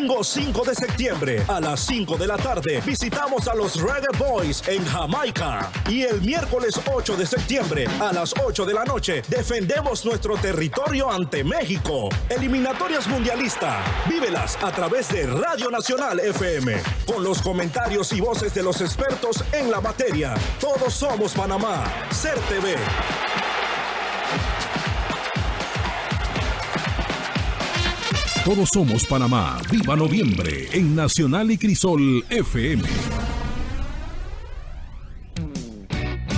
Domingo 5 de septiembre a las 5 de la tarde visitamos a los Reggae Boys en Jamaica. Y el miércoles 8 de septiembre a las 8 de la noche defendemos nuestro territorio ante México. Eliminatorias Mundialistas, Vívelas a través de Radio Nacional FM. Con los comentarios y voces de los expertos en la materia. Todos somos Panamá. CERTV. Todos somos Panamá. Viva noviembre en Nacional y Crisol FM.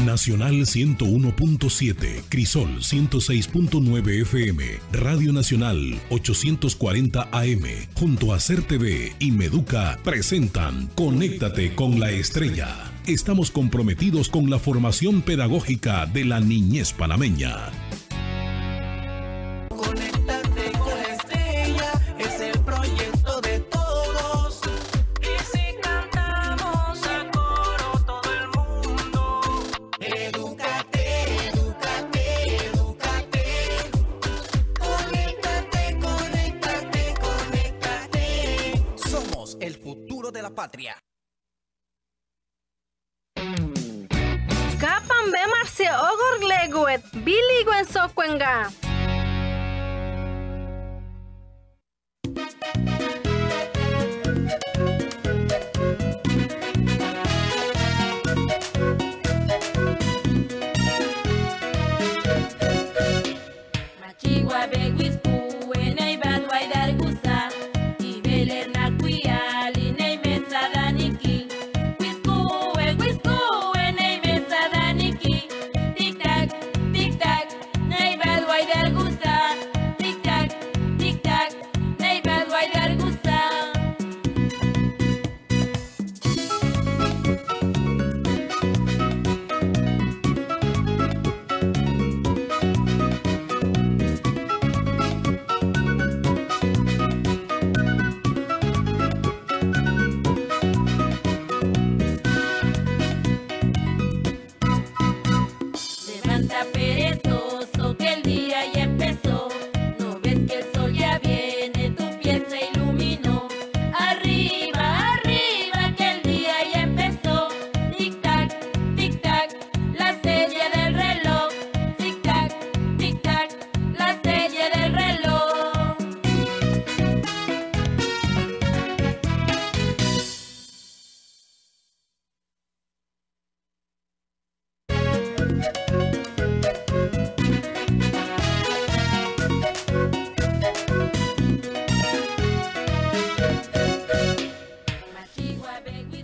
Nacional 101.7, Crisol 106.9 FM, Radio Nacional 840 AM, junto a CERTV y Meduca presentan Conéctate con la Estrella. Estamos comprometidos con la formación pedagógica de la niñez panameña. patria. Kapan bemarse ogor leguet, biliguen sokuenga.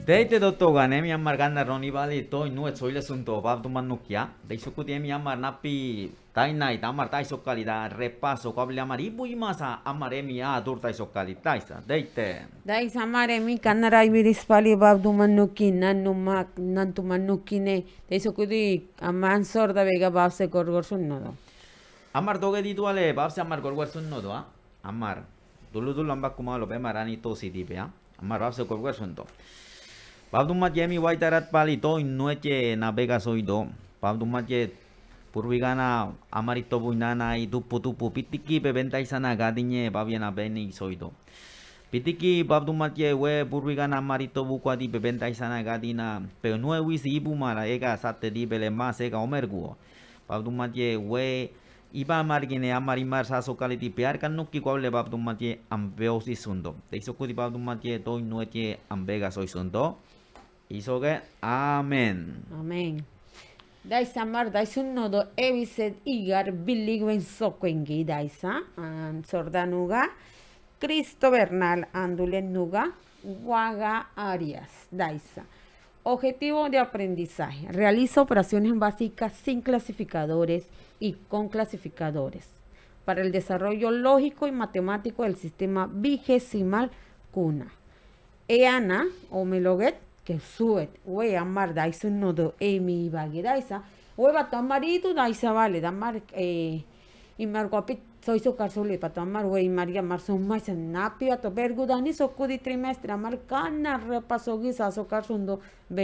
de este te doto gané mi amar gana Ronnie y estoy no tu manuquia de eso que mi amar napi taina y tamar calidad repaso cable amar y voy más a mi taisa de mi canara y miris pali va tu manuqui de eso que di vega Babse a su nodo amar doge di tuale ah. va a ser amar su nodo amar duludulamba dulu kumalo maranito si amar Babse a Pabdumat Yemi Waitarat Pali to Nueche na Vega Soido. Pabdumat Ye Purvigana Amarito Buinana y Tupu Tupu Pitiki Beventa Isana Gadiñe Babiana Beni Soido. Pitiki Pabdumat Ye We Purvigana Amarito Bukwadi Beventa Isana Gadina Pe Nue Wisi Ibumara Ega Sate Di Belema Sega Omerguo. Pabdumat Ye We Iba Margine Amarimar Saso Kaliti Pearkan Nuki Kuable Pabdumat Ye Ambeosi Sundo. Te hizo Kudi Pabdumat Ye Toi Nueche Ambega Soy Sundo. Pabdumat Ye hizo que amén. Amén. Daisa mar daizun nodo Eviset, igar sokwengi sokoengi daisa. Sordanuga, Cristo Bernal Andulen Nuga. Guaga Arias Daisa. Objetivo de aprendizaje. Realiza operaciones básicas sin clasificadores y con clasificadores para el desarrollo lógico y matemático del sistema vigesimal CUNA. EANA o Meloget, suet, ue amar daiso nodo emi eh, bagi daisa, ue bato marido daisa vale, damar eh, imar guapit soy su carzule pato amar ue imar mar son mais napi ato dani trimestre amar cana repaso guisa so carzundo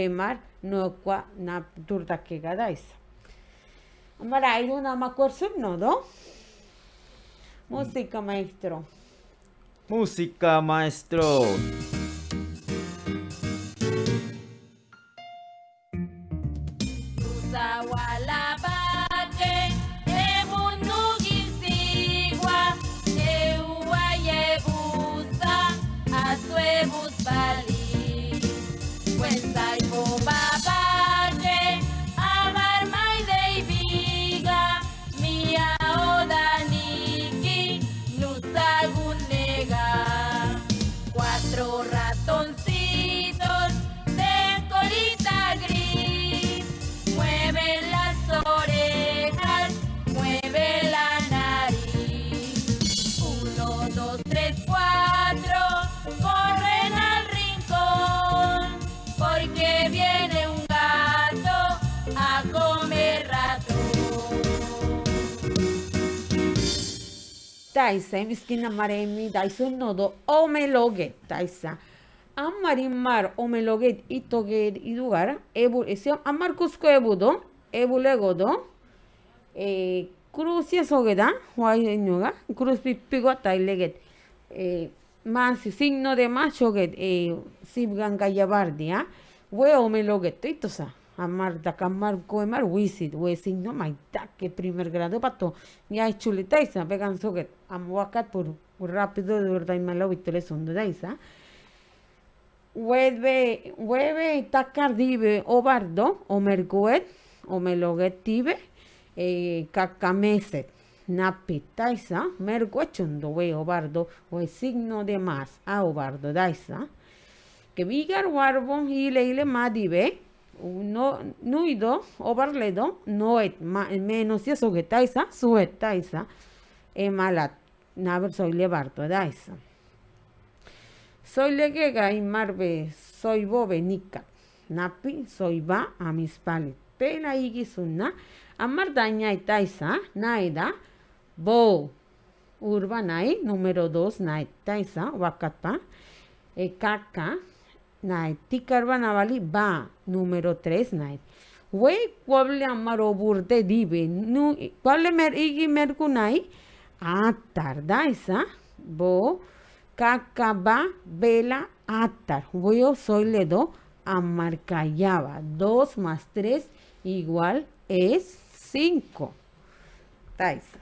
mar, no qua na durta que gadaisa. Amar una na macorsub nodo. Música maestro. Música maestro. Taisa, miskina maremi, daiso nodo, omeloget, taisa. mar omeloget, y idugar, ebul, ese, eh, amar cusco ebudo, ebulegodo, eh, crucia da huay nuga, cruz pipigo, taileget, eh, más signo de macho, get, eh, sibgan gallabardia, hue omeloget, itosa amarta marco de mar wisit wesin no maita que primer grado pato ya es chuleta y que pur que, amuacat por rápido de verdad y malo victoria son de daisa ¿ah? hueve hueve tacardive o bardo o mergoet o melogetive eh, cacameset napitaisa ¿ah? merguechundo we o bardo o signo de más a ah, obardo, bardo daisa que vigar warbon y leile ile madive no, nuido o barledo no et ma, menos ya sujetaisa, es e malat, soy levarto daisa. Soy legega y marbe, soy bobe nica, napi, soy va a mis palet, pela igisuna, amar daña y taisa, naida, bo, urbanai, número dos, naitaisa, Wakata. e caca, નાઇટથી કરવાનાવાલી ba número 3 night We કોબલે amaro બુરતે de નુ cuál મેર ઈગી મેર a નાઈ esa bo va vela atar yo soy le do amarkayaba. 2 más 3 igual es 5 taisa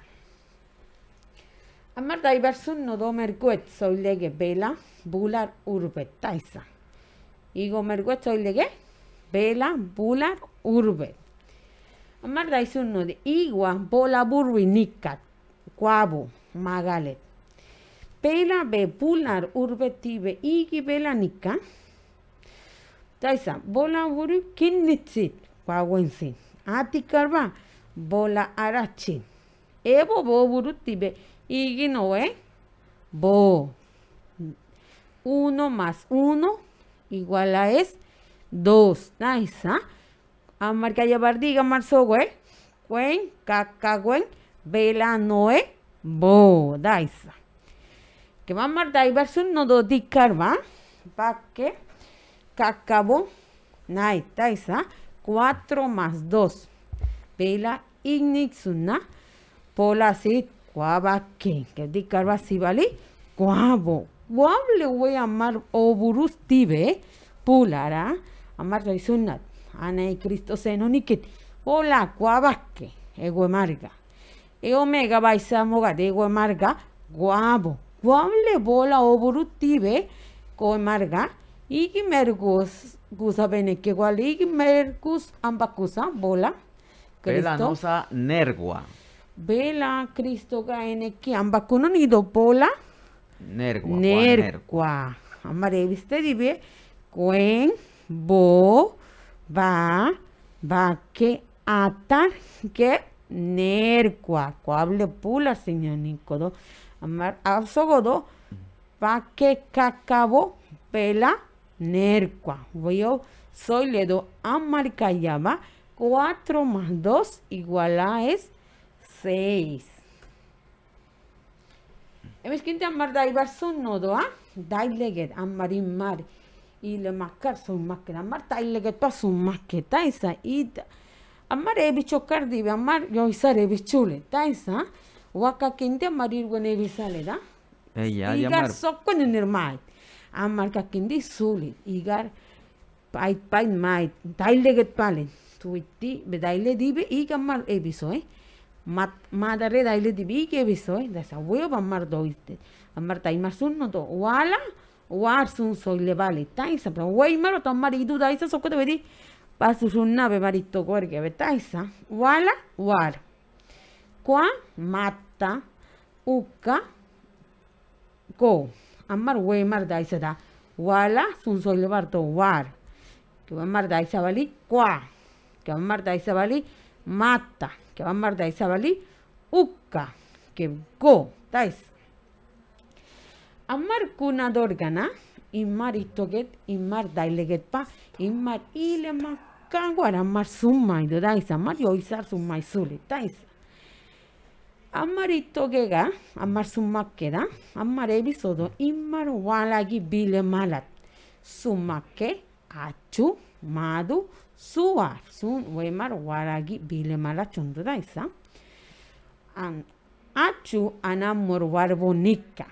Amar diverso versun no do merkuet soilege bela bular urbe. taisa y gomer y legué vela bular urbe amar da uno de igua bola burri nica guabo, magalet pela be bular urbe tibe igi vela nica Taisa, bola buru en sí. Ati karba, bola arachi. evo bo buru tibe, igi no eh. bo. Uno más uno, igual a es este. 2. Nice, ¿ah? Amar que Marzo, güey. Güey, caca güey. vela noe, eh. bo, nice. Que va a marcar verso no do di carva, pa que cacabo, nice, nice, 4 ¿ah? más 2. Vela ignixuna, ¿ah? pola si, cuava que, que di carva si vale, cuavo le voy a amar oburus tibe pulara amar sunat ane y cristo senoniket hola ego eguemarga e omega moga de amarga, guabo guable bola oburus tibe coemarga y mergus gusa beneque gual y mergus ambacusa bola Vela nosa nergua. Vela Cristo gaene que ambacuno bola. Nergua. Nergua. Amare, viste, dibe, cuen, bo, va, va, que atar, que NERCUA. Cuable pula, señor Nicodó. Amar, absogodo, pa que cacabo, pela, voy Yo soy le do amar callaba. cuatro más dos igual a es seis. Hemos quinte ambar da ibar son no doa, dai leget ambar mar y le macar son más que ambar dai leget más que y ta, ambar he bicho cardi be ambar yo isar he taisa waka quinte ambar ir buen he bisale da. Hey, ya, igar so con el nirmai. Ambar suli igar pait pait mai dai leget palen. Tuiti be le dibe igar ambar he eh mata, madre daile dibi que besoy de esa huevo va a tai mar sun no to wala war sun soy le vale tai sa pero wey maro tan marido da esa soco te vedi pa su sun nave marito cuerque ve tai wala war qua mata uka ko amar wey mar da da wala sun soy le barto war que va mar da esa vali qua que va mar esa mata que van mar daizabali, uka, que go, dais. Amar cuna dorgana, inmar itoget, inmar daileget pa, inmar ilema kaguara, amar summa, dais, amar yoizar summa sule, dais. Amar itogega, amar summa queda, amar y mar walagi bile malat, summa que, achu, madu suar sun wemar waragi bile mala chunduda an achu anamor warbonika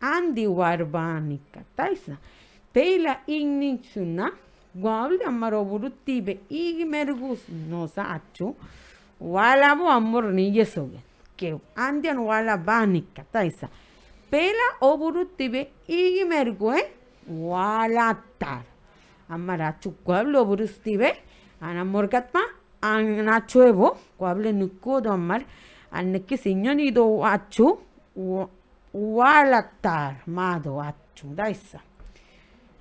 andi warbanika taisa teila ignichuna guabli amaroburu tibe igmergus nosa achu walabo amor Ke que andian walabanika taisa pela oburu tibe igmergue walatar amara atxu koablo buruzti be, ana morgat ma, an atxu ebo, koable nuko do amar, anneke zinio nido atxu, ualatar mado atxu, da isa.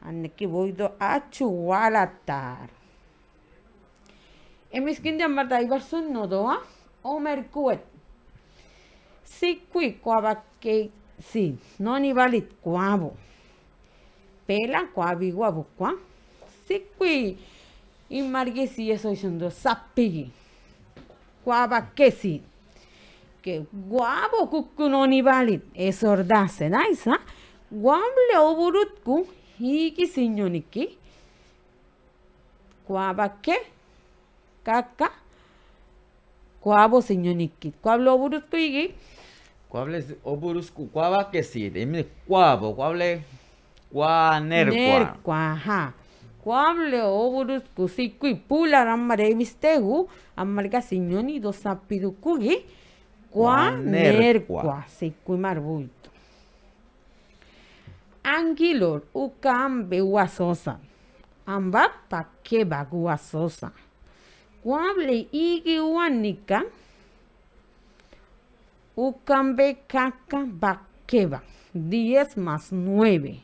Anneke boido atxu ualatar. Emizkinde amar da ibarzun nodoa, omerkuet. Zikui koabake, zi, non ibalit koabo. Pela koabigua bukua, sikwi. Y marguesi eso diciendo sapigi. Guaba kesi. Que guabo ni valit. Es ordaz, naisa. Guamble oburutku. Hiki signoniki. Guaba que caca Guabo signoniki. Guablo oburutku higi. Cuable oburusku, cuaba que sí, dime cuabo, cuable cuaner Nercua, Cuable oburus kusiku pullar ramare vistegu, ammarga siñoni dosapidukugi, qua nerqua, marbuito. Angilor ukambe guasosa, amba pakeba guasosa. Quable igi uanica, ukambe caca bakeba, Diez más nueve.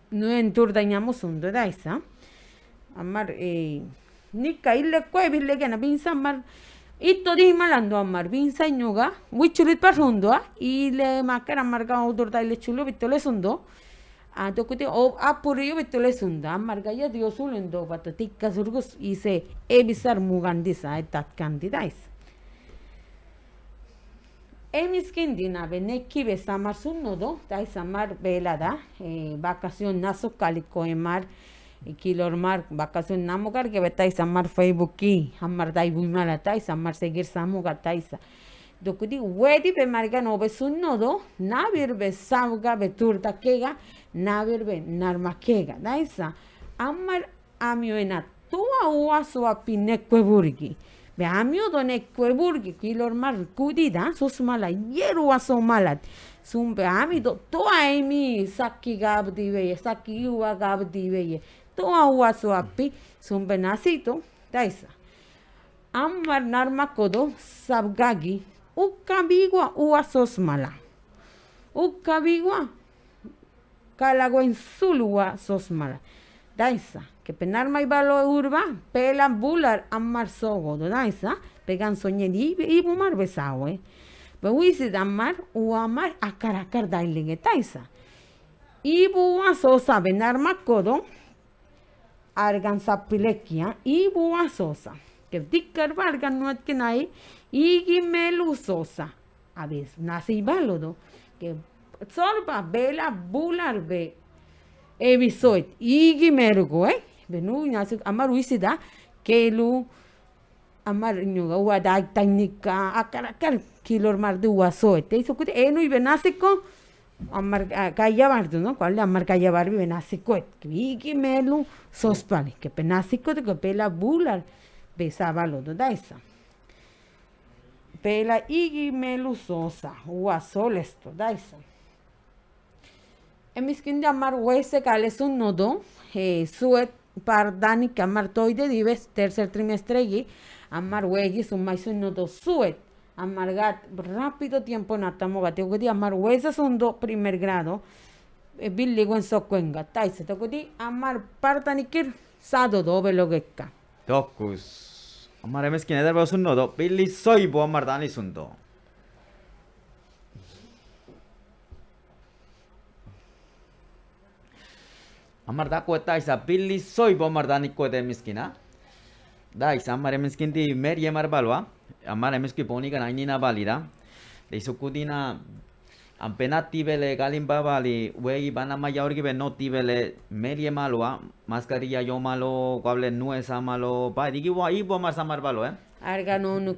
no turdanyamos un esa. Amar, eh, ni y que gana pinza amar. Y todo malando amar, pinza ñuga, para rundo, y ah, le macara margao turda y le chulo sundo. A ah, tocuti o apurillo sundo, amarga ya dios ulundo, batotica surgus y se evisar mugandisa, etat kandidais. Emizkindina beneki besamar sunodo, taisamar velada, eh, vacación naso eh, y kilormar, vacación namogar, que betaisamar ki amar taisa, amar seguir samuga taisa. Dokudi wedi be marga no be sunodo, navir be kega, navir be narma kega, daisa. Amar amioena, tua ua que burgi. Veamio done cueburgi, kilor mar cudida, sus mala, hierro mala. Sum veami do toa emi, saki gab di Toa daisa. Amar narma kodo, sabgagi, ukabigua uva sos mala. Ukabigua, calago Daisa que penar mai balo urba, pelan bular amar sogo, esa, ah? pegan soñeri y bumar besawe. Bewisi amar, u amar a caracar dailingetaisa. Y bua sosa benar macodo, argan sapilequia, y bua sosa. Que no vargan que kenai, y gimelu sosa. A veces, nasi balodo, que solva vela bular be. Evisoit, y gimergo, eh benu nasik amar uisida kelu amar nyuga wada técnica akarakal kilor mar de waso te hizo que eno y benasico amar callabar ah, no cuál amar callabar benasico que melu que penasico de pela bular besaba lo da esa pela y melu sosa guasoles da esa en mis de amar huese cales un nodo eh, suet pardanica amartoide dives, tercer trimestre y amar huegis un no suet amargat rápido tiempo natamo que gudi amar huesas un do primer grado eh, billigo en socuenga taise tokudi amar pardanikir sado do belogekka tokus amar un nodo. do soy bo amar do amar da ko ta soy bo de miskina di mer ye mar balwa amar miski poni kana ni na bali da de isu kudina am galin babali, bali wei bana ma ya be no ti bele malwa yo malo guable nu malo ba digi wa i bo samar balo eh arga no nu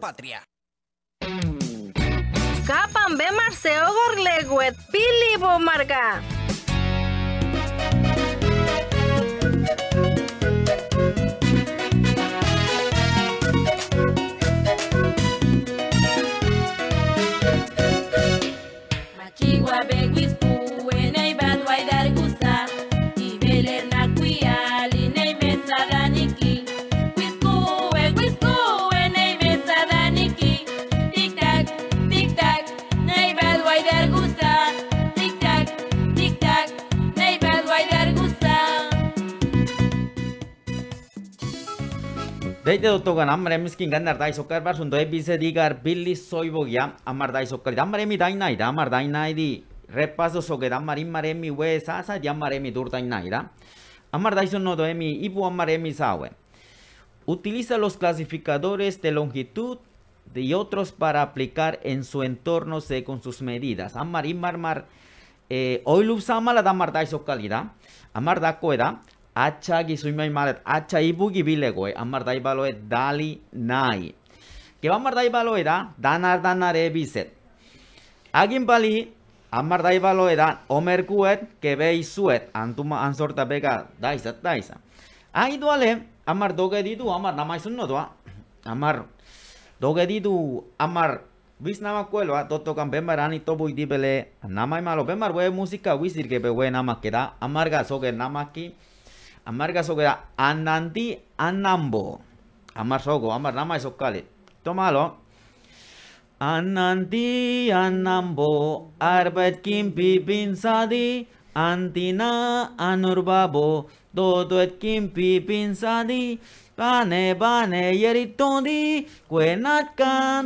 patria. Capan ve Marceo Gorleguet, Pili Bomarga. Te de doctor ganamre mis quien ganar dais o carbar son dos vice digar Billy soy bogia amar dais o car damare mi dai naida amar dai naidi repaso so que damar in mare mi we sa sa di amar mi dur dai naida no do mi ibu amar mi sawe utiliza los clasificadores de longitud de otros para aplicar en su entorno con sus medidas amar mar mar eh, hoy lo usamos la damar dais o calidad amar da coeda Atxa gizuin bain malet, atxa ibu gibilego, Amar dali nahi. Geba amar daibalo da, danar danare bizet. Agin bali, amar daibalo da, omerkuet, kebe izuet, antuma, anzorta bega, daizat, daizat. Agin duale, amar doge ditu, amar namaizun no amar doge ditu, amar... Biz nama totokan dotokan benbar ani tobu idibele nama Benbar bue musika wizirge bue we namakeda. amarga soge Amar gaso que da anandi anambo. Amar soko, amar nama kale. Tomalo. Anandi anambo, arbet kim pipin antina anurbabo, dodo etkin kim pipin bane pane pane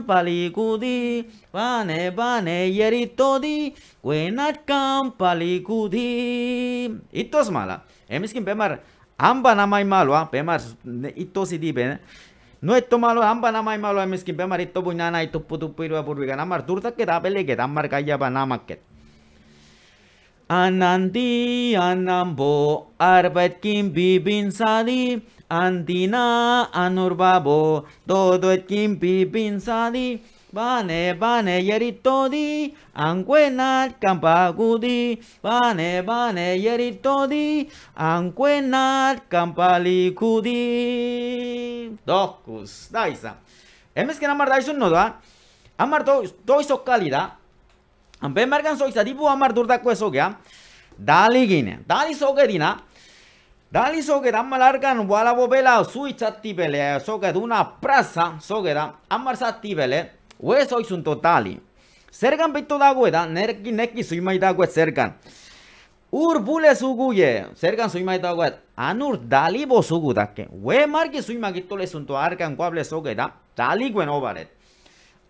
palikudi, Bane, bane, yeritondi, Kuenatkan palikudi. Itos mala. Emiskin pemar, Amba na mai malo, pe mar ito si dibe. No esto malo, amba na mai malo, mi skin pe mar ito buña na ito putu puiro por vegana mar durta que da pele que mar pa na Anandi anambo arbet kim bibin sadi andina anurbabo todo et kim bibin sadi Bane, bane, yeritodi, anguenal, campagudi. Bane, bane, yeritodi, anguenal, campalicudi. Docus, daisa. Emes que amar daisun no da. Amar o calidad. Ampe mergan soisa tipo amar durda cueso gea. Dali guine. Dali sogedina. Dali sogera malargan wala bobela suicha tibele. Soged una prasa. Sogera amar satibele. hueso y su total. Sergan pito da hueda, nerki neki su ima da hueda cercan. Ur bule su guye, sergan su ima da hueda. Anur dalibo su gudake. Hue marki su ima gito le sunto arkan guable so gueda, daliguen obaret.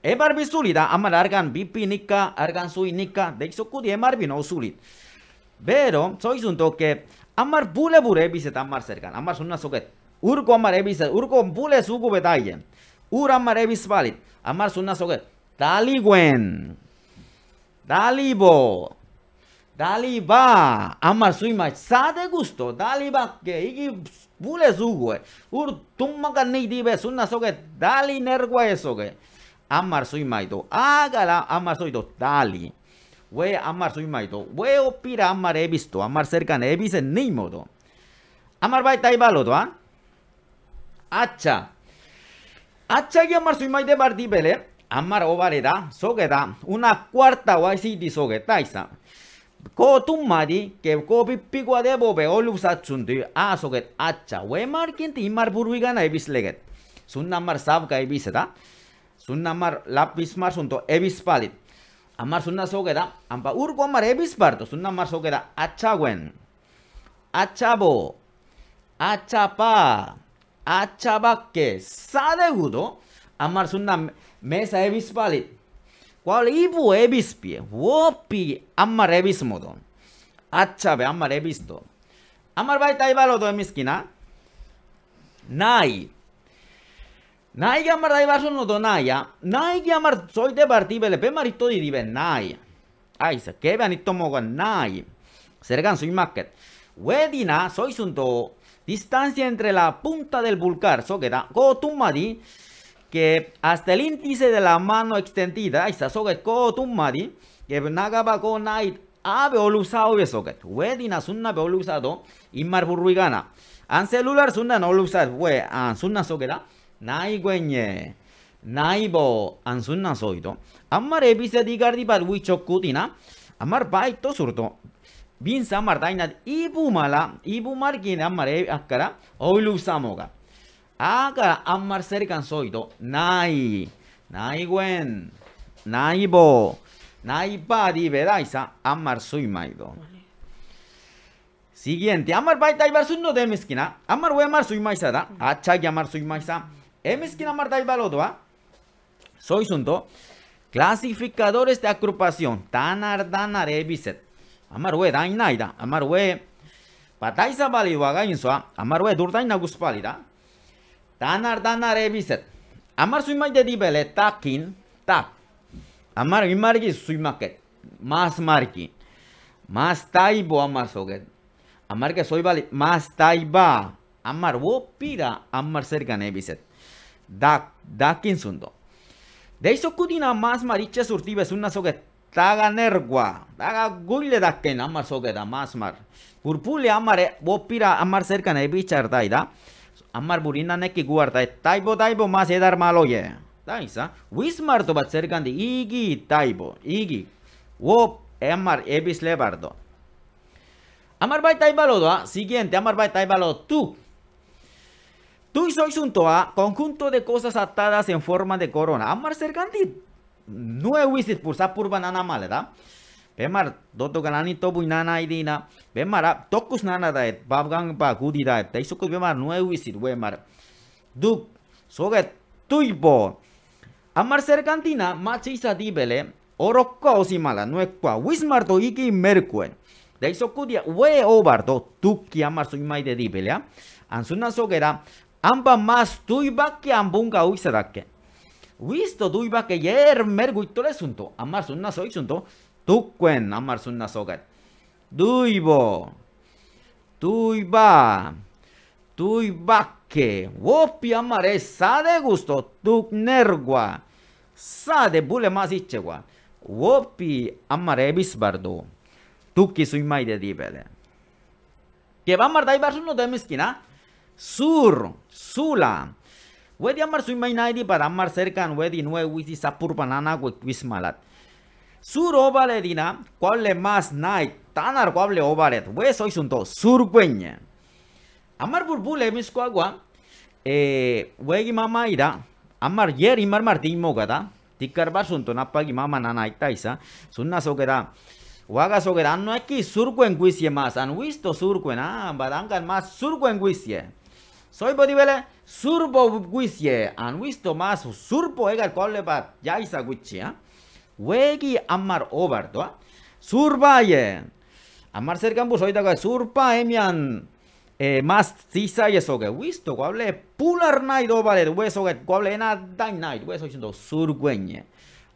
Ebar da amar argan bipi argan sui nika, de iso emar no usulit. Pero, soy sunto que, amar bule bure ebiset amar cercan, amar sunna Urko amar ebiset, urko bule su gube Ur amar ebis valid. Amar Dali wen Dali bo. Dali ba Amar su sa de gusto. Dali va. que igi bule sugue. Ur tumma ni dibe su Dali nergua eso que. Amar su A Hágala amar soido. Dali. We amar su maito. We opira amar he visto. Amar cerca he visto ni modo. Amar baita y baloto, ¿ah? Acha. atsegi marzu zuimaide bardi bele, amar obare da, da, una cuarta oa ziti soge, izan. Ko tumadi, madi, ke ko pipikoa debo be olu zatzundu, a soge atxa, ue markinti imar buru igana ebiz leget. Zun namar zabka ebiz eta, zun namar lapiz mar ebiz palit. Amar zunna soge da, urko amar ebiz barto, zun namar soge da, 아차밖에 Amar su 순남 Mesa ebis 빨리 ¿Cuál ibu ebis pie? Wopi amar ebis modo. Achabe amar ebisto. Amar baita ibalo do emiskina. Nai. Nai gamar da su no do naya. Nai amar soy de partibele pe marito di nai. Ay, se que vean nai. Sergan soy market. Wedina soy distancia entre la punta del vulcar, que da kotumadi, que hasta el índice de la mano extendida, esa soga kotumadi, que nagaba konait abe olusao be soga, wedina sunna be olusado, y Marburruigana. An celular sunna no olusar, we an sunna soga, nai gueñe Naibo ansunna soido. amar ebise digardi par wichokutina. Ammar baito surto. Bin Martainat Ibumala ibumala ibumar Akara Oulu Samoga. oilu samoga. amar cercan Soido Nai naiwen Gwen Nai Bo Bedaisa. amar suymaido. Siguiente amar baita y barsun de mesquina amar we mar suymaisa maisa da acha amar soy soy sunto clasificadores de agrupación tanar danar Amar dain nahi da. Amar bataiza bali uaga inzoa. Amar ue dur bali da. Danar danar ebizet. Amar zuimak dedi bele takin. Tak. Amar imargi zuimaket. Maz marki. Maz taibo amar zoget. Amar ke zoi bali. Maz taiba. Amar wo pira amar zergan ebizet. Dak. Dakin zundo. Deizokudina maz maritxe zurtibes unna soget. taga nergua, taga gulle da amar soge da mar. Purpule amar wopira, amar cercana. E bichar Amar burina neki guarda taibo taibo más edar maloye. Daisa, wismar to bat igi taibo, igi. Wop e amar ebis lebardo. Amar bai taibalo siguiente, amar bai taibalo tú. Tú sois un toa, conjunto de cosas atadas en forma de corona. Amar cercandi Nu e uisit pur, sa purba nana da? Pe mar, totu ca nani topu nana dina nana da e, bab gang ba da e Da iso nu e Du, so Amar sercantina, ma isa dibele Oro ca mala, nu e cua Uis to iki merkuen, Da dia, ue o to amar sui dibele Amba mas tui ba ki ambunga ke Wisto dui ba ke yer mer guito le sunto. Amar sunna soy sunto. Tukwen amar sunna sogat. Dui bo. Dui Wopi amare sa de gusto. Tuk nergua. Sa de bule mas ichegua. Wopi amare bisbardo. Tukki sui mai de dibele. Ke ba mar dai bar de miskina. Wedi amar sui mai naidi pad amar serkan wedi nue wisi sapur panana gue kuis malat. Sur obale dina, kuale mas naik tanar kuale obale tu. Wes oi sunto sur Amar burbule mis gua, eh, wegi mama ira, amar yer imar mar ding mo tikar bar sunto gi mama nana ita isa, sunna so Waga so gada anu eki sur kuen kuisye mas, an wisto sur kuen, ah, mas sur Soy Bodibele, surbo guisye, han visto más surbo ega colle bat, ya isa guichia. Ah. Wegi amar over, doa. Ah. Surbaye. Amar cercan bus oita surpa emian. Eh, más tisa y eso que visto, cuable pular night over, hueso que cuable na dine night, hueso diciendo surgüeñe.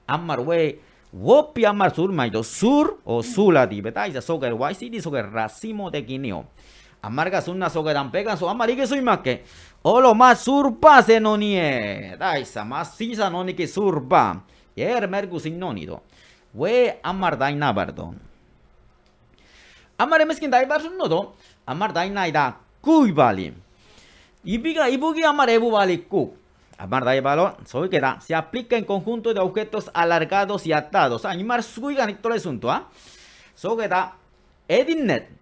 Amar wey. Wopi amar sur maido sur o sula di betai so que di soger racimo de guineo amargas soga dan pega, o amarillas soy más que lo más surpa se nonie daisa más sisa sanoni que surpa yer mergus nonido, we amar daina Amare, amar emeskin dai no nodo amar daina ida kuy ibiga ibugi amar ebu kuk ku Amar daibalo soy que da, se aplica en conjunto de objetos alargados y atados. Animar suy ganito el asunto, ¿ah? Soy que da, Edinet.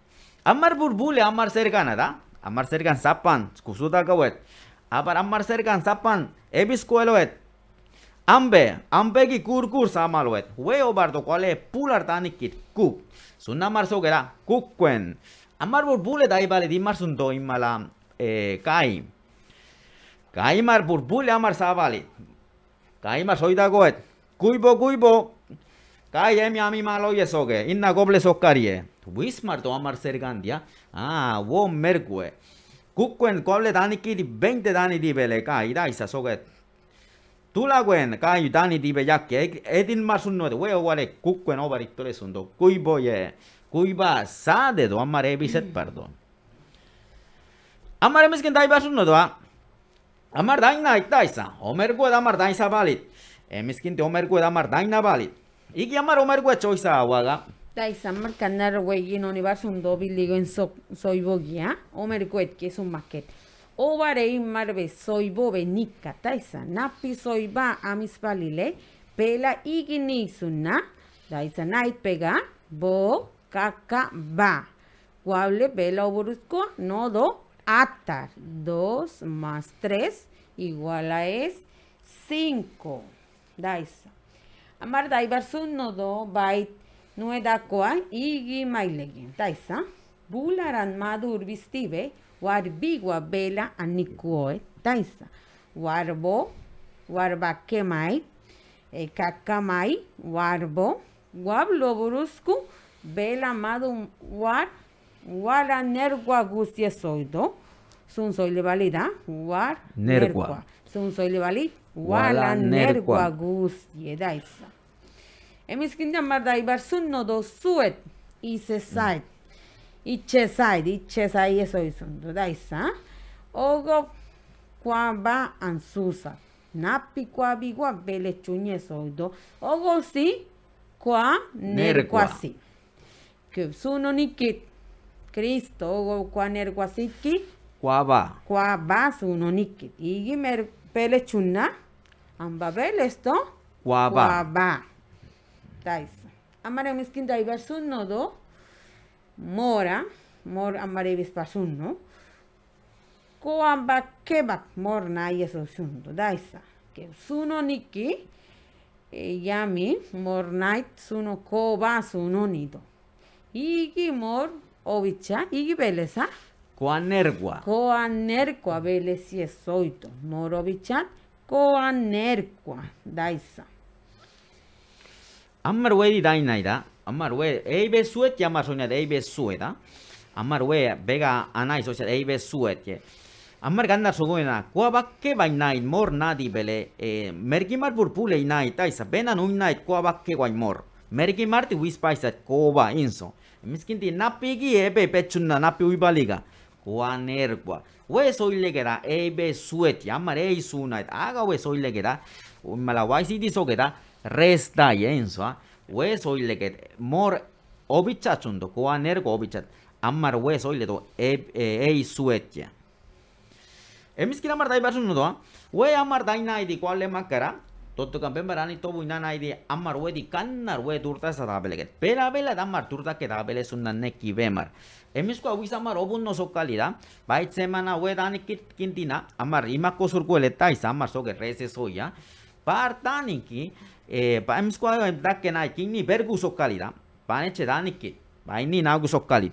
Amar burbule, amar zergana da? Amar zergan zapan, kusuta hauet. Abar amar zergan zapan, ebizkoeloet. Ambe, ambegi kurkur zamaloet. Hue bardo kuale pular tanikit, ku. Zun amar zogera, kukuen. Amar burbule da ibalet, imar zundo imala eh, kai. Kai mar burbule amar zabali. Kai mar goet, Kuibo, kuibo. Kai emi amimaloie zoge, inna goble sokarie. Wismar martu Marcel Gandia. Ah, wo merkue. Kukwen kuable dani kiri 20 dani dibe ka ida isa soget. Tula kuen ka yu dani dibe jakke. Edin mar no de weo wale kukwen obarik tole do. Kui boye. Kui ba sa de do ba ba. amar ebiset pardo. Amar emezken dai basun no doa. Amar daina ikta isa. Omerkue da amar daina balit. Emezken te omerkue da amar daina balit. Iki amar omerkue choiza choisa Daisa, marca güey, en universo un doble. Digo en so, soy bogia o mercuet que es un maquete o varei marbe soy bobenica. Daisa, napi soy a mis palile pela iginisuna daisa night pega bo Caca. ba guable pela No nodo atar Dos más tres. igual a es cinco, daisa amar daibar nodo bait nuedakoa igi mailegin. Taisa, bularan vistive. War bigua bela anikuoe, taisa. Warbo, warbakemai, eh, kakamai, warbo, wablo brusku, bela madu war, wala nergua soido. sun soile valida, war nergua. Sun soile valid, wala nergua gusie, taisa y y che y Ισεσάιτ, Ιτσεσάιτ, Ιτσεσάιτ, eso o go. Ogo, ba ansusa. Napi, cuabi, guabele, chuñe, do, Ogo, si, kwa nercuasi. Que suno ni kit. Cristo, ogo, cua, nercuasi, kit. Cuaba. Cuaba, suno ni kit. Y mer, pele, chuna. Amba, esto. Cuaba. Cuaba. taiz. Amare miskin da ibasun, no do? Mora, mor amare bizpasun, no? Koan bat kebat mor nahi ez duzun, do daiza. Ke zuno niki, e, jami, mor nahi zuno ko ba zuno nido. Igi mor, obitxa, igi beleza. Koan nergua. Koan nergua belezi ez zoito. Mor obitxa, koan nerkoa daiza. Amar ue nahi da. Amar ue, ehi be zuet ya amar soñat, ehi be Amar ue, bega anai soñat, ehi zuet, Amar gandar sogoen, Koa bakke bain nahi, mor nadi bele, e mergi mar burpule inai, ta isa, bena nuin nahi, koa bakke guai mor. Mergi mar ti huizpa isa, koa ba, inso. Miskinti, napi gi ebe pechunna, napi Koa nergua. Ue soilegera, ehi be zuet, ya amar ehi suunait, aga ue soilegera, Malawai si disoketa, resta yenso eh, a ah. hueso y le que mor obichachundo coa nergo obichat amar hueso y le do e e suetia emis que hue amar dai nai di cual le macara Toto kampen barani tobu ina nahi di amar hue di kannar hue turta esa Bela bela amar turta ke sunan neki bemar. Emizko hau izan mar obun noso kalida, baitz emana hue dani kintina, amar imako surku izan mar soge reze partaniki, E paimeskoa da ke na kini berguzo kalida pa neche dani ke baini naguzokaldi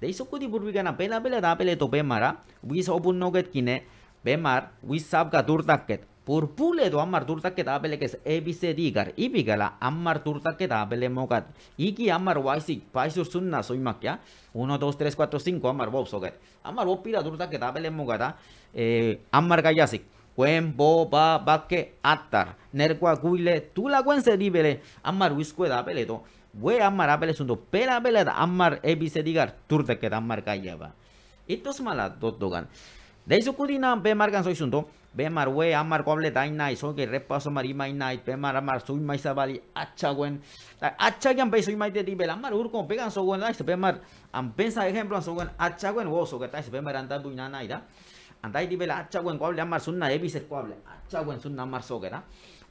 de isokudi buru gana bela bela da pele topemara uisobun nogetkine bemar uisab gadurdaket por pul edo amar durdaket da pele ke ebi se digar ibigala amar turtaket mokat iki hamar waisik 50 sunna soimakya 1 2 3 4 5 amar boxo amar box piradurtaket mokata amar Cuembo, Boba Baque atar. Nergua, guile, Guense dibele Amar, Huiscueda da, peleto. Güey, amar, apele, sundo. Pela, peleta. Amar, ebice, digar. Turte, que da marca Esto es mala dos dogan. De eso, cudina, ve, marcan, soy sundo. Ve, mar, güey, amar, coble, daina. Y son que repaso, marima, y night. Ve, mar, amar, soy mai, sabali, hacha, güey. Hacha, de Amar, urco, pegan, so, güey, mar, am, pensa, ejemplo, so, hacha, güey, se Be mar, andai di bela acha koablean, goble amar sunna ebi se goble acha wen sunna amar sogera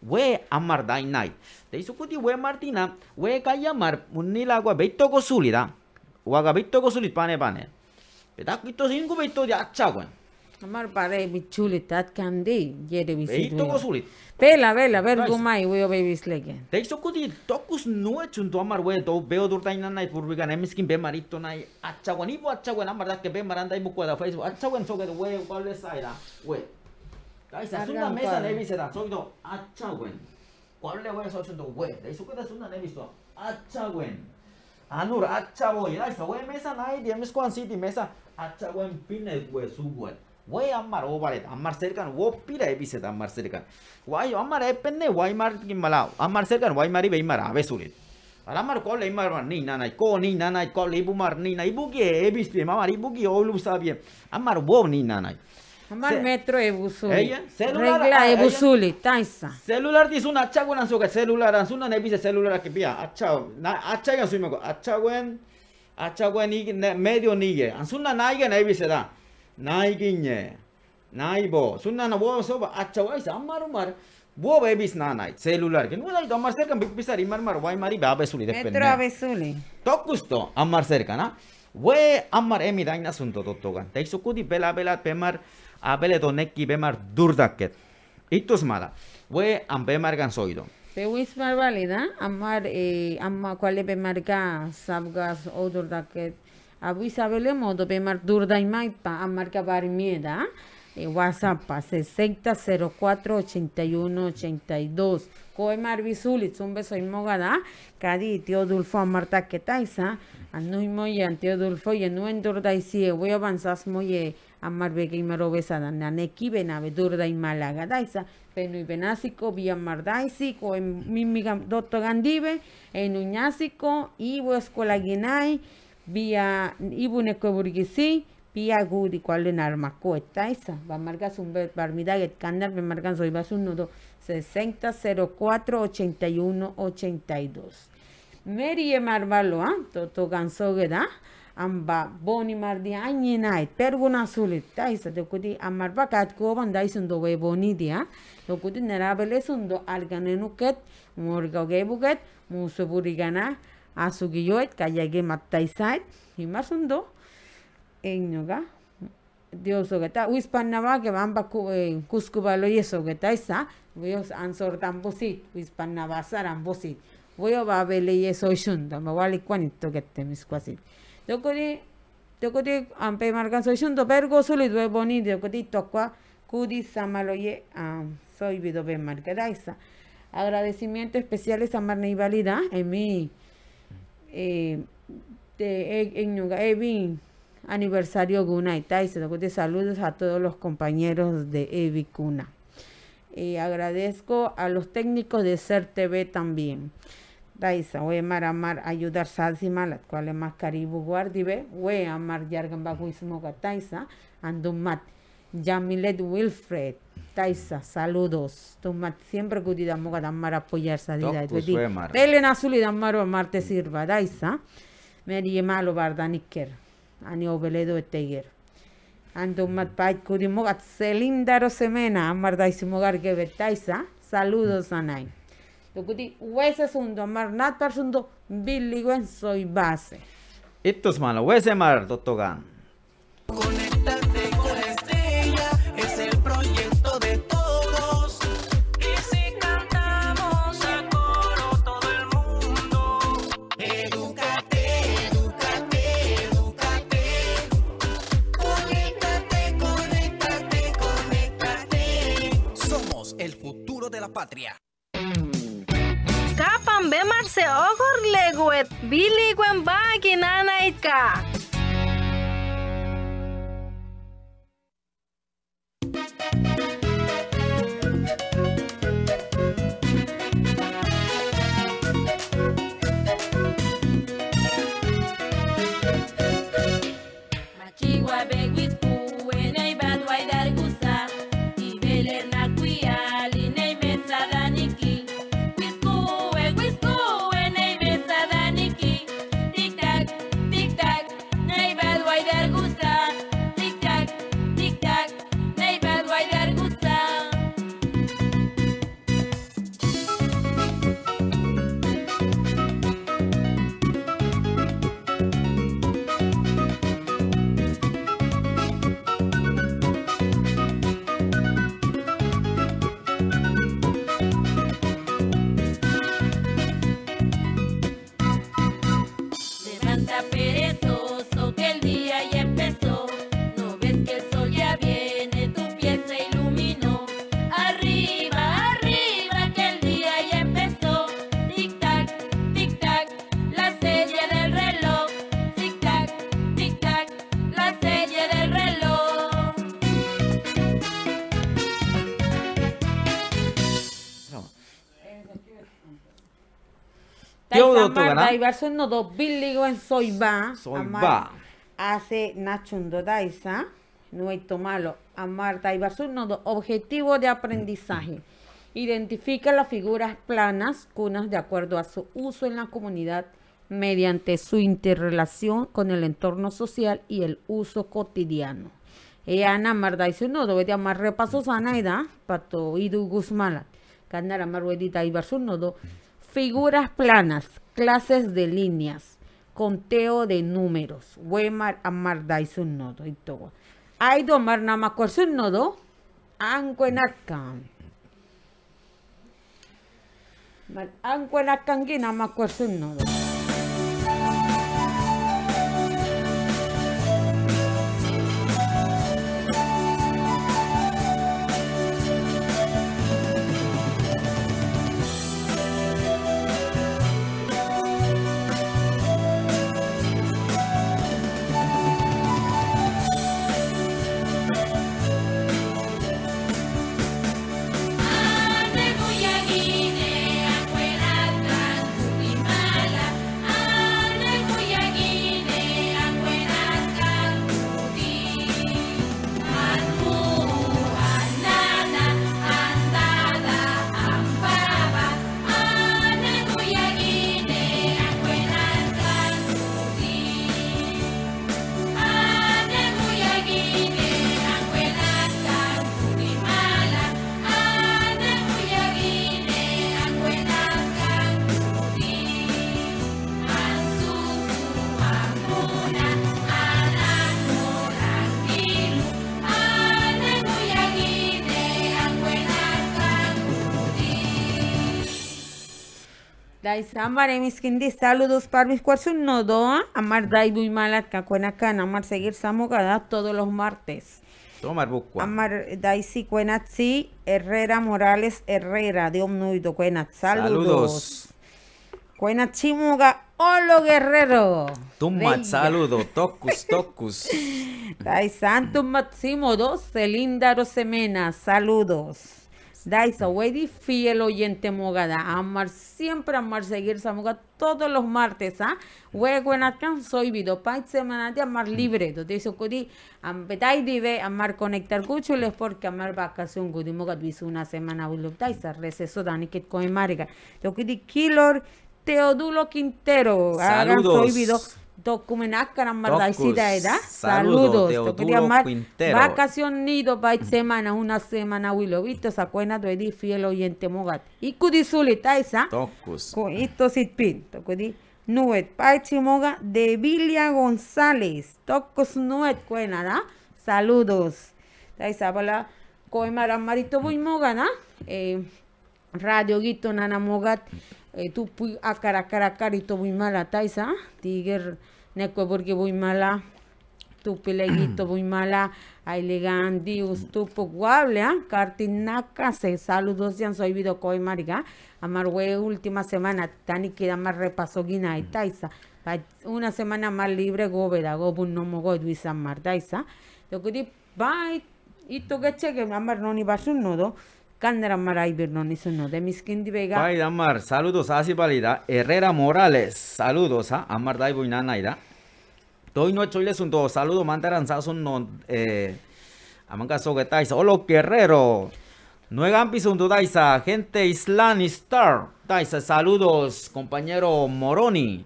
we amar dai nai isu we martina we kai amar munni la go beitto go sulida waga pane pane peta kito singu beitto di acha Amar pare bichulit that candy yere bisit. Ei togo sulit. Pela vela ver gumai we baby slege. Te iso kudi tokus tocus chun tu amar we do beo dur night nai purbiga nai miskin be marito nai achawani bo achawan amar da ke be maranda imu kuada facebook achawan soge we wale saira we. Guys asuna mesa nai bisera sogido achawan. Wale we so chun do we. Te iso kuda suna nai bisto achawan. Anur achabo yai so we mesa nai diemis city mesa achawan pine we su we amar ammar overhead. Oh, ammar serkan woppi ra epised ammar serkan. Why ammar epenne why mar Malao? Ammar serkan why mari be mar avesulit. amar ammar call ni nana call ni call ibu mar ni ebis be mamar ibu metro e celular regla ah, taisa. Celular dis una chaguen celular azuna no celular que pia. Acha acha ya medio nigue. da. 나이긴예 나이보 bo soba, 아차와이스 암마루 마르 bo babies nana, celular. Que no hay tomar cerca, big pisar y marmar, guay mari, babe suli, depende. Metro suli. Tocusto, amar cerca, na. We amar emi dain asunto totogan. Te hizo kudi pela pela pemar, abele doneki pemar durdaket. Itus mala. We am bemar gansoido. Pewis mar válida, amar, eh, amar cuál es pemarga, sabgas odor daket, modo Abuisabele mar durda y Maipa, Amarca Barmieda, eh, WhatsApp 60048182. Coe Marvizulit, un beso en Mogada, Cadi, tío Dulfo, Marta Quetaiza, y Moyan, tío Dulfo, y no en Durda y si voy a avanzar moye. Amar Vega besada. Marobesada, Naneki, Benabe, Durda y malaga Daisa, Penu y Benásico, Villamar Daisico, en mimi Doctor Gandive, en Uñásico, a Escuela Guinay, Bia ibuneko burgisi, bia guri kualen armako eta eza. Ba margazun barmida getkandar, be margan zoi basun nodo 60-04-81-82. Merie marbaloa, ah, toto ganzoge da, amba boni mardi ainenait perguna sulit taisa dokudi amar bakat ko banda isundo we boni dia ah, dokudi nerabele sundo alganenu ket morga gebuket muso burigana azugiyoet kayage mattaisait en yoga Dios ogeta nava que van ba kuskubalo eh, yeso ogeta isa Dios ansor tambosi wispanaba voy voyo ba bele yeso shunda ma wali kwanito gette misquasi dokori dokori ampe marcan so shundo bergo suli bonito boni dokori tokwa kudi samaloye um, soy vidobe marga esa agradecimiento especiales a y Inválida en mi eh, de, en, eh, aniversario Guna y se de saludos a todos los compañeros de Evi Cuna. Eh, agradezco a los técnicos de ser TV también. a amar maramar ayudar salsima cual es más caribu Voy a amar yargan Taisa ando mate Jamilet Wilfred. Taisa, saludos. Tomat siempre cuidida moga damara apoyar salida de ti. Telen azul y damaro marte sirva. Taisa. Meri malo bardaniker. Ani obeledo eteger. pai mm. pait kudimogat celindaro semena. Amar daisimogar geber taisa. Saludos mm. anay. Locuti hueses sundo, amar nat parsundo billiguen soy base. es malo mar, dotogan. patria. Kapan be marse ogor leguet, biliguen baginana itka. nodo verso en soiba. Soiba. Hace nachundo Daiza, No hay tomalo. Amar Daibarso nodo objetivo de aprendizaje. Identifica las figuras planas, cunas de acuerdo a su uso en la comunidad mediante su interrelación con el entorno social y el uso cotidiano. Eh, Ana nodo voy de llamar repaso sanaida ¿eh, pato idu Guzmán. amar Maruedita y nodo Figuras planas, clases de líneas, conteo de números. mar amar un nodo y todo. Aido amar un nodo. Ancuenatkan. Ancuenatkan que un nodo. mis saludos para mis cuartos, no doa, amar muy mala, cacuenacana, amar seguir samogada todos los martes. Tomar busco. Amar Daisy Cuenatzi, Herrera Morales Herrera, Dios nuido, Cuenat, saludos. Saludos. Olo Guerrero. Tumat, saludo, tocus, tocus. Daisán, Maximo dos, Linda Rosemena, saludos. Daisa di fiel oyente mogada. Amar siempre, amar seguir Samuga todos los martes. ¿ah? Hueguenatran, soy la semana de amar mm. libre. Donde dice ampetai amar conectar cuchules, porque amar vacación, una semana, Willup Daisa, receso, Dani, que marga. Teodulo Quintero. Saludos. Tocumenascaran Mardaisida Saludos. Te Vacación nido para semana, una semana, Willow. Visto, esa cuena, de fiel oyente mogat. Y cudisulita esa. Tocus. Con esto sitpin. Tocudi Nuet, Paichimoga de Vilia González. Tocos Nuet, cuena, Saludos. Taisa para coemaran marito muy moga, ¿no? Eh, Radio Guito, nana mogat. Eh, tú, carito muy mala, Taisa. Tiger mala neko voy buimala tupilegito buimala dios tu guable ah cartinaca se saludos ya soy videocoi mariga amarwe última semana tani queda más repaso guina y taisa una semana más libre gobeda gobun no mogo duisa martaisa yo que bye y to que cheque amar no ni su nodo no Maray no de kindi Vega. Bye, Amar, saludos a Valida Herrera Morales, saludos a Amar Daibo naida Toy un Choilesunto, saludos, mantaranzazos, no, eh, que estáis. hola guerrero, nueva pisunto Daisa, gente star Daisa, saludos, compañero Moroni,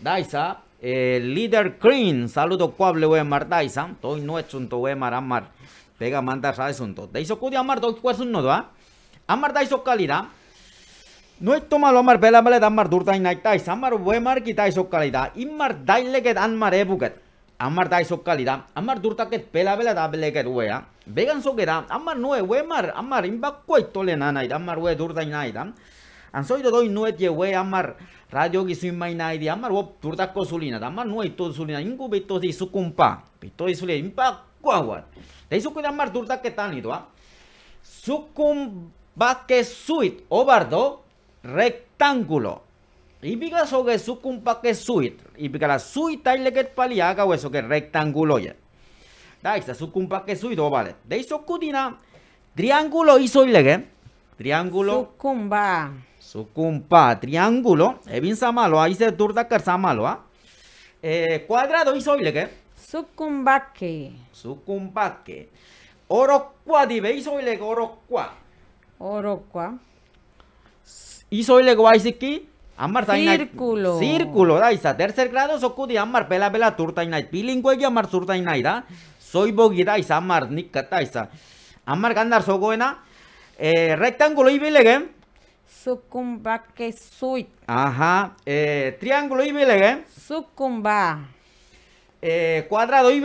Daisa eh, líder Green, saludos, cuable, no taisa, un nuestro Weemar, Amar, pega manta, raizunto, Daiso Kudia, Amar, es un no, ¿va? Amar, Daiso calidad, Noi toma lomar bela bela damar durtain naik tais, amar wemar ki tais okkali da, immar daileket amar ebuket, amar tais da, amar durtaket bela bela da beleket ue Vegan Began soke da, amar noe wemar, amar imbakko itole nanai da, amar ue durtain nai da. Anzoito doi nuet ye ue amar radio gizu di, amar wop durtako zulina da, amar nuet to zulina, ingu bito di sukumpa, bito di zulina, imbakko aguat. Da izuko da amar durtaketan ito, suit, obardo, rectángulo. ESO que su CUMPA que suit. suita y LE que paliaga o eso que rectángulo ya. Da esa su CUMPA que suit o oh, vale. De eso cutina, Triángulo hizo QUE Triángulo. Sucumba. Sucumba. Triángulo. Evin samalo. Ahí se turda que samalo. ¿ah? Eh, cuadrado hizo que CUMPA QUE Oro cuadribe hizo que Oro cua. Oro cua y soy 이 새끼 Amar Círculo. Círculo, da Tercer grado, Sokudi, Amar, Pela, Pela, inai. Bilingüe, Amar, nai da. ¿ah? Soy Bogida, Isa, Amar, Nikka, Taisa. Amar, Gandar, Sogoena. Eh, rectángulo, y sukumba que suit Ajá. Eh, triángulo, y Sucumba. Eh, cuadrado, y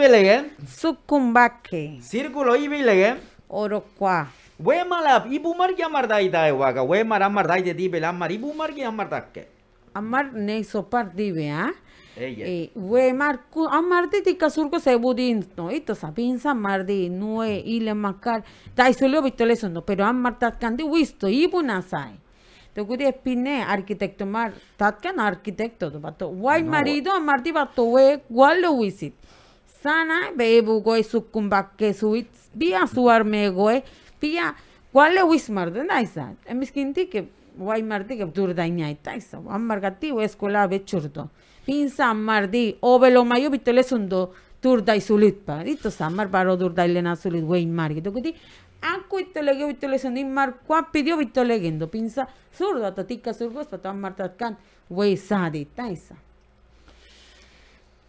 sukumba que. Círculo, y Ibilegem. Oroqua. Wemalap, ibumar amardaita dai wemara waga mar amar ipumargi amardaque. Amar neisopar tipe, ¿ah? Eh, we marku amardi tika surko se budin no ito sapinsa mardi nue ile makar tai solo le sono pero amar tatkandi wisto ibuna sai Te gudi espine arquitecto mar tatkan arquitecto to bato Why marido amardi bato we gualo wisit sana bebu cumba que suit bia suarme goe piya gwale wismar da naisa emiskinti ke wai marti ke dur daina itaisa margati pinza eskola bechurto pinsa mardi obelo mayo bitole sundo dur pa ito samar paro dur dai lena sulit margi aku itolege bitole sundo mar kwa pidio bitole gendo pinsa surdo tatika surgos patan martatkan wei sadi taisa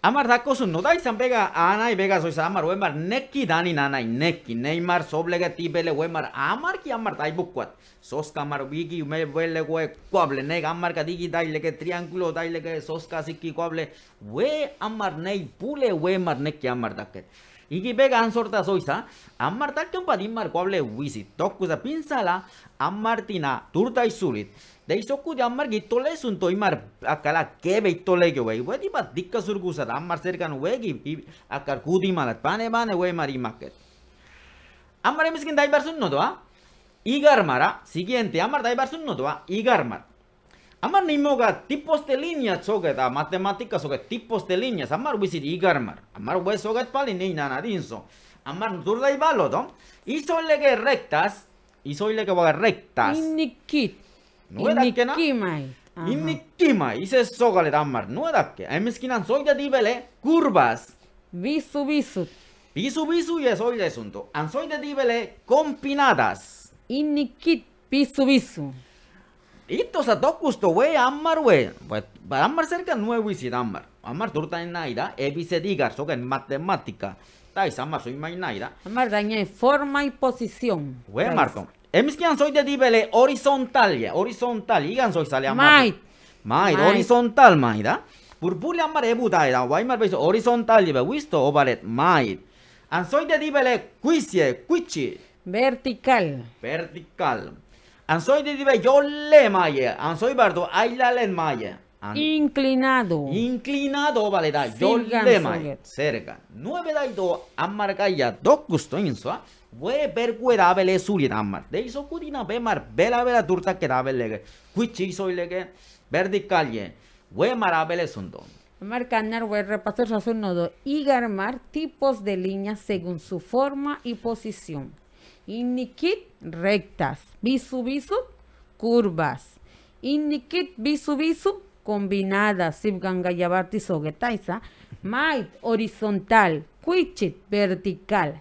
Amar da dakosun nodai san ana y bega soisa amar wemar neki dani nana y neki Neymar soblega tibele wemar amar ki amar dai bukwat sos amar vigi me vele we kwable ne amar ka digi dai leke triangulo dai leke soska sikki kwable we amar nei pule wemar neki amar da dakke igi sorta ansorta soisa amar da dakke pa dimar kwable wisi tokkusa pinsala amartina turtai sulit Deisoku de Ammar Gittole Sunto Imar Akala Kebe le que wey wey Diba Dikka Surgusa Ammar cercano wey acá Kudi Malat Pane Pane wey Mari Maket Amar Emiskin Daibar Sunno Doa Igarmara Siguiente amar Daibar Sunno Doa mar Amar nimoga tipos de líneas da matemáticas soga tipos de líneas, amar wisit mar amar wes soget pali ni nanadinso, amar durda y don y soy que rectas, y soy que rectas. kit no no no 枚伊勢そがれだんまるのだっけ ?M no visu Visu visu y soy de asunto. que soy de dibele compinadas. Inikit bisu no Ito Esto no gusto we ammar we. Para no? cerca nuevo y si ammar. no es en no digar so en matemática. no no soy no Amar Ammar daña forma y posición. We marco. Emis kian soy de dibele horizontal ya, horizontal. Igan soy sale amar. Mai. Mai, horizontal mai ¿ah? da. Burpuli amar ebu da da. Wai mar beso horizontal ya, wisto obalet mai. An soy de dibele kuisie, kuichi. Vertical. Vertical. An soy de dibele yo le mai ya. An soy bardo aila len mai Inclinado. Inclinado obalet da. Yo le mai. Cerca. Nueve da y do amar ya dos gusto insua. ¿ah? Voy berguerabele surinamar. De eso curina be mar bela bela turta que rabele. Cuichi soy lege. Verdi calle. Voy marabele Mar Marcanar web repasar razón nodo y armar tipos de líneas según su forma y posición. Inikit rectas, bisu bisu curvas. Inikit bisu bisu combinadas, sibgangayabarti sogetaiza. Mait horizontal, quichit vertical.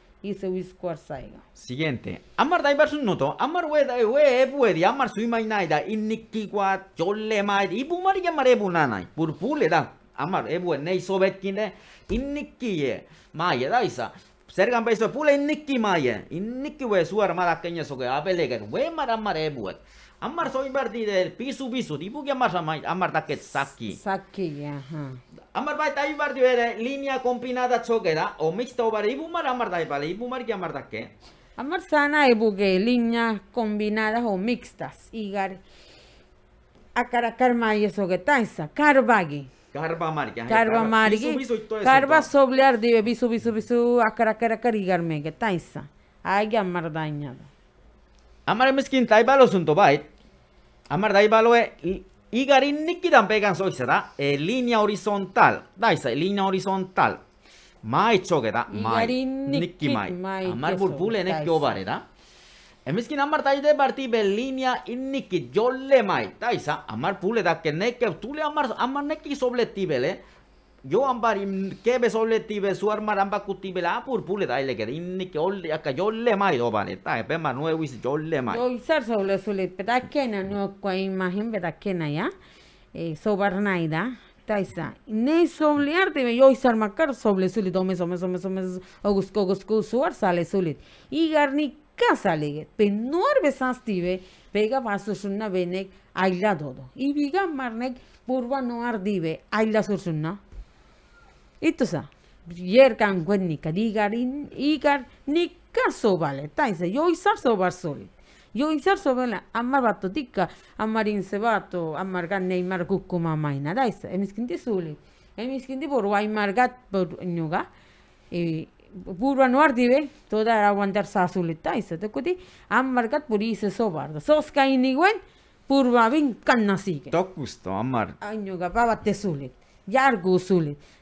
ये सभी स्क्वायर्स आएगा siguiente amar dai versus noto amar we dai we we di amar sui mai nai da inniki kwa cholle mai di bu mari ya mare bu na nai pur pule da amar e bu nei sobet kinde inniki ye ma ye da isa sergan peiso pule inniki ma ye inniki we suar mara kenya soke apele ke we mara mare bu amar soi bar di del pisu pisu di bu ya mara mai amar da ke sakki sakki ya ha Amar bar de línea combinada chogera o mixta over Ibumar Amar y Ibumar que Amar daque Amar sana buge líneas combinadas o mixtas. Igar a Karma y eso que taisa, carbagi. Carba marga. Carba margi. Carba soblear de bisu bisu bisu a y garme que taisa. Ay, amar dañado. Amar miskin taiba lo sunto bait. Amar balo e Igari nikidan dan pegan soy eh, horizontal. Daisa, línea horizontal. Mai choque da. Mai. Niki mai. Amar burbule en que ovar era. En mis que taide mai. Daisa, amar pule neke tu le amar neki sobre tibele. yo ambarim que solle tibe suar maramba kutibe la purpule da ile kedi ni ke olle aka le mai do bane ta pe ma nuevo yo le mai yo sar sule sule, peta kena no ko imagen peta kena ya eh so taisa ne solle arte yo sar makar soble sule do meso meso meso meso ogus suar sale sulit. y garni casa lege pe no besas tibe pega vaso sunna benek aila dodo y biga marnek purva no ardive aila sursunna Itusa. Yerkan wennika ligar igar nikar Vale. taiza, yo isar sobar soli. Yo isar sobala amar bato tika Amarin insebato amar gan neymar maina. Taisa emiskindi suli. Emiskindi por margat por Nuga. Eh, Burba dibe, toda era aguantar sasuleta, y se te cuti, han por ise sobar, Sosca y niguen, purba canna sigue. amar. Año gapaba te yargu sulit.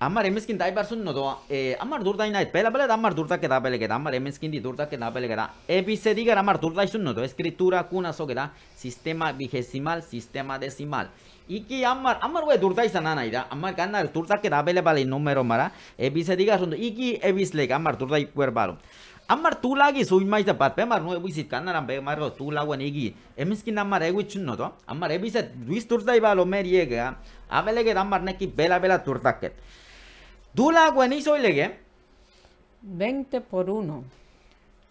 Amar emezkin da ibarzun nodo, eh, amar durda nait. bela bela da amar durdaketa eta amar emezkin di durdak eta belegeta. digar amar durdai sun nodo, eskritura kuna sistema vigesimal, sistema decimal. Iki amar, amar we durdai izan anai da, amar kanar durdaketa bele bale numero mara, ebize digar iki ebizlek amar durdai puer balu. Amar tulagi zuen maizat bat, bemar nu ebizit kanaran bemargo tulaguen egi, emezkin amar eguitzun nodo, amar ebizet duiz durdai balo meriegea, Abelegit amar neki bela-bela turtaket. la guanizo y legué. 20 por 1.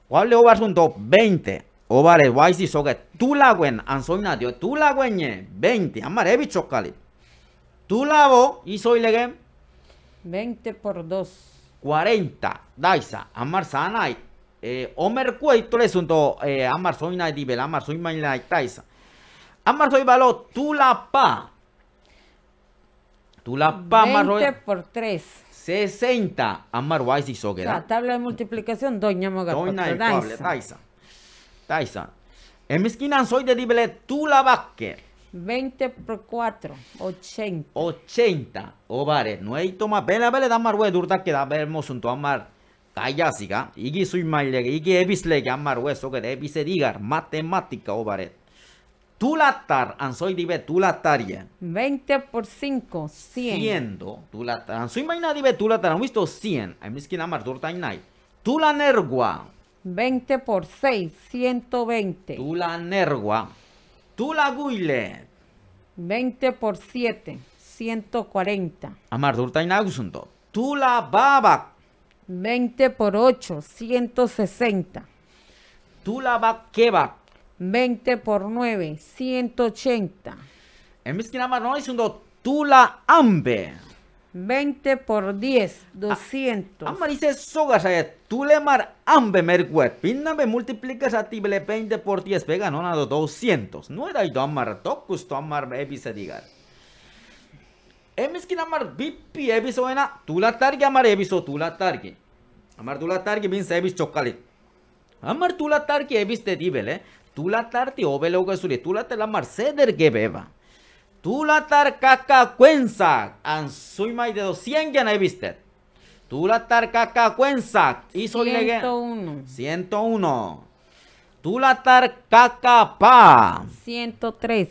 ¿Cuál le Obar un top? 20. vale, guay si soga. Tula guen, ansoina dio. Tula guenye, 20. Amare bicho cali. Tula y soy legué. 20 por 2. 40. Daisa, amar sana. Eh, Omer cuey, le sunto. Eh, amar soina di bel, amar y Amar soy balo, tula pa. la pa, amar 20 por 3. 60. Amar Wise y Soguera. La tabla de multiplicación, Doña Mogadoña y Taisa. Taisa. En mi esquina soy de Dibele Tula Bakker. 20 por 4, 80. 80. O bares, no hay toma. Vele, vele, da marue durda que da vermos un amar. Talla siga. Igi soy maile, igi evisle que amar hueso que debise digar. Matemática, bares. Tulatar, Ansoy dive Tulataria. 20 por 5, 100. Siendo, Tulatar, Ansoy Maina Dibe, han visto 100. Hay misquina Tulanergua. 20 por 6, 120. Tulanergua. Tulaguile. 20 por 7, 140. Amartur Tainausunto. Tulababac. 20 por 8, 160. Tulabaquebac. 20 por 9, 180. Emiskina no isundo Tula Ambe. 20 por 10, 200. Amar dice soga, mar Ambe Merguet. Piname multiplicas a 20 por 10, pega no nada 200. No era amar, tocus pues, amar, ebi se diga. mar bippi ebiso tula targi amar ebiso tula targi. Amar tula targi bin evis, Amar tula targi ebis te Tulatar la tulatela oh, Marceder gebeba. Tulatar An soy más de 200 ya no viste. Tulatar y hizo 101. 101. Tulatar pa. 103.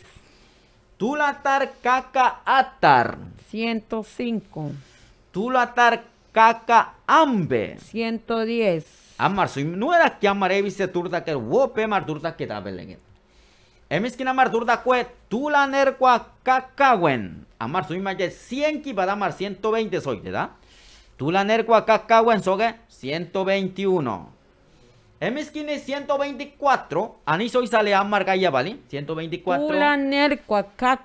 Tulatar caca atar. 105. Tulatar caca ambe. 110. Амар сүймнүгэрак ямар эвисе турдакер воп ямар турдак кетабелеген. que amar durdakue tulanerqua cacawen. Amar suimaye 100 a mar 120 soy, ¿verdad? nerqua cacawen soge 121. Emiskin 124. Aniso y sale amar gaya, ¿vale? 124. Tula nerqua caca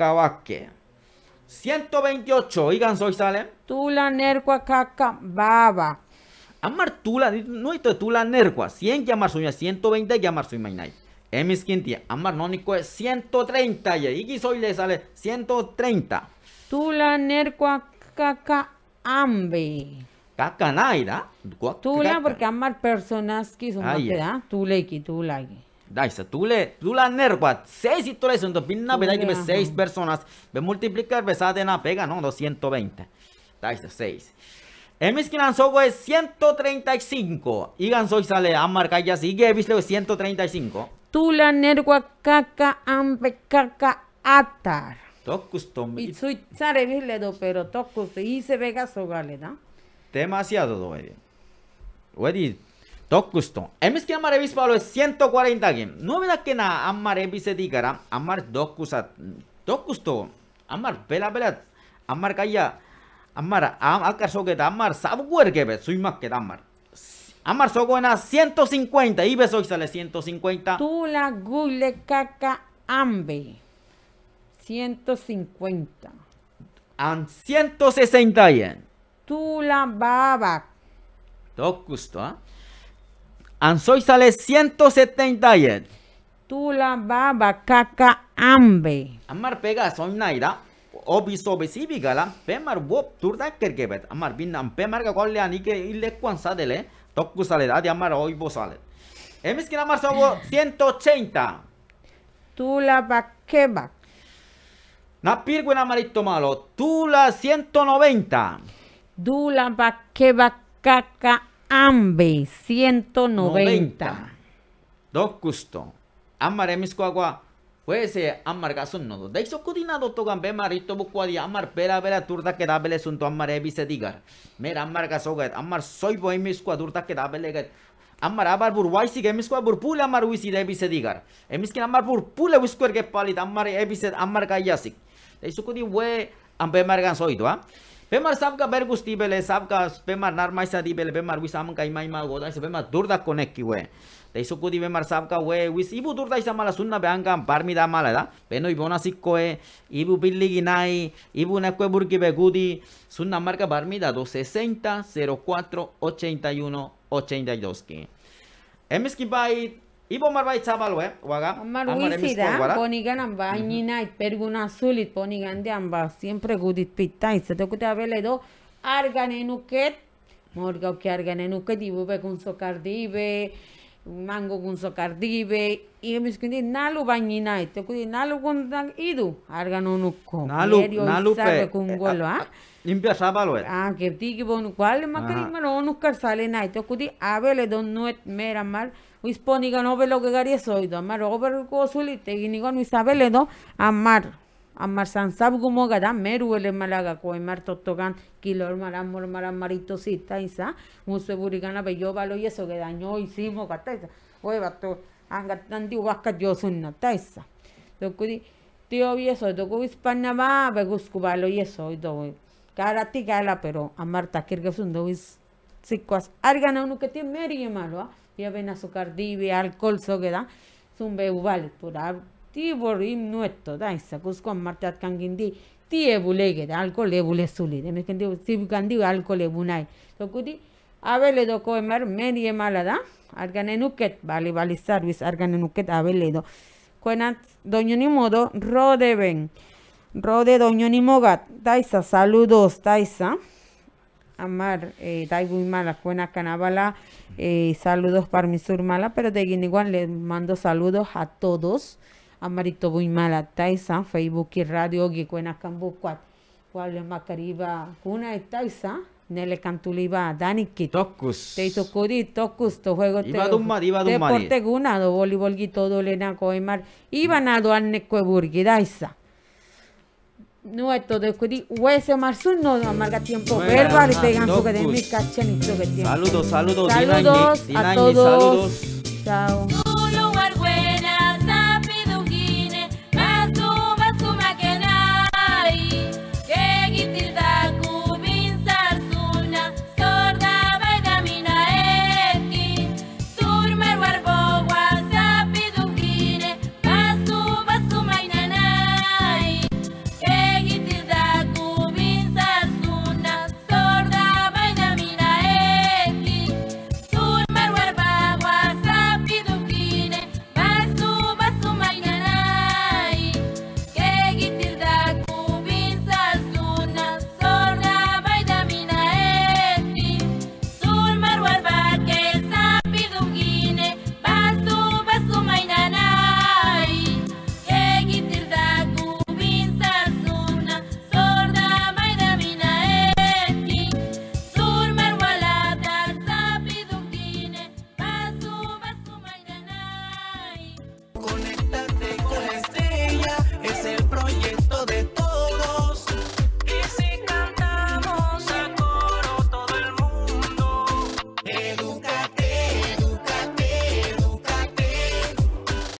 cacabaque. 128. Oigan, soy sale. Tula nerqua caca baba. Amar tula, no hay tula nerqua. 100 llamar suña, 120 llamar y mainai. Emis amar nónico es 130. Y soy le sale 130. Tula nerqua caca ambe. Caca naida. Tula porque amar personas que son más eh. que Tula y Dice, tú le, tú la nerva, 6 y tú le son pinna, verdad que 6 personas, ve multiplicar, ve en la pega, no, 220. Dice, 6. Emis que lanzó es 135 y ganzó y sale a marcar ya sigue, que 135. Tú la nerva caca ambe caca atar. Tokus tombe. Y soy sale pero tokus y se vega so galeda. ¿eh? Demasiado doy. Wedi Tokusto. Emis que palo es 140 No me que na amar evis se Amar es Tocusto. Amar pela pela. Amar kaya. Amar am Amar, amar sabuer que es Soy amar. 150. Y beso que sale 150. Tula google caca ambe. 150. An 160 Tula baba. Tocusto. ¿eh? ¿ah? Ansoy sale 170 yen. Tula baba caca ambe. Amar pega son naira. Obi sobe si Pemar wop turda kergebet. Amar binam pemar ga anique. anike le kwan sadele. Tokku sale amar hoy bo sale. Emis eh, que amar sobo 180. Tula bakebak. Na en amarito malo. Tula 190. Dula bakebak caca Ambe 190. Do gusto. Amar puede Pues amar gaso nodo. De eso cudinado togan be marito bucuadi amar pera vera turda que dabele sunto amar ebise digar. Mer amar gasogat. Amar soy bo emiscua turda que dabele gat. Amar abar emiscua burpula amar wisi de ebise digar. que amar burpula uiscuer que palit e amar ebise amar gayasik. De eso cudi we ambe margan soy Pemar sabka bergustibele, sabka pemar narmaisadibele, pemar wisamanka imaima godaisa, pemar durda koneki we. Teisukudi pemar sabka we, wis ibu durda isa mala sunna beanga barmida mala da. Peno ibona sikkoe, ibu billigi nai, ibu nekwe burki begudi, sunna marca barmida 260 04 81 82. Emiski bait Ibon marbai eh guaga. Amar guizida, ponigan amba, inina iperguna zulit, ponigan de ambas siempre gudit y se toku te morga do, argan morgauke arganenuket, ibube kunso cardibe mango y mis igemiskundi nalu bainina, te di nalu ido idu, arganenuko. Nalu, nalu pe. Kungolo, eh, ha? Ah, ¿ah? ah, limpia sábalo. Eh. Ah, que tiki bonu, cuál, macarín, mano, onukar sale naito, kudi abele do nuet meramar, mal, Hispanikano belogegari soido. Amar over kosuli teginigonu ¿eh, ¿no? Amar. Amar sansab como gada meru el malaga ko emar totogan kilor maran, mor maran marito sita isa. Musu burigana yo balo y eso que dañó hicimos gata isa. Oye bato. Angatandi waka yo sunna taisa. di Tío y eso, doku hispana va, begusku balo y eso, y doy. Cara tigala, pero amar takir que son dois. Sikuas, argana uno que tiene meri malo, ¿ah? ven azúcar dibe, alcohol sogueda, zumbe ubal, pura, tibor im nueto, da isa, cuscon canguindí. kangindi, da alcohol ebule suli, de mekendi, alcohol ebunai, tokuti, abele doko mar meni mala, da, argane nuket, vale, vale, service, argane nuket, abele do, doño ni modo, rodeben, rode doño ni mogat, da saludos, da amar eh, Daibu Mala, Fuena Canábala, eh, saludos para mi sur Mala, pero de igual les mando saludos a todos. Amarito Buimala, Taisa, Facebook y Radio, Guicuena Cambucuat, Guable Macariba, Cuna y Taisa. Nele Cantuliba, Dani Kit. Tocus. Te tocuri, tocus, to juego te. Iba dumma, iba dumma. Deporte gunado, voleibol guito, coimar. Iba a al nueto de el hueso Marzul, no amarga tiempo verbal pegan porque de mi y que tiempo saludos saludos saludos a todos saludos chao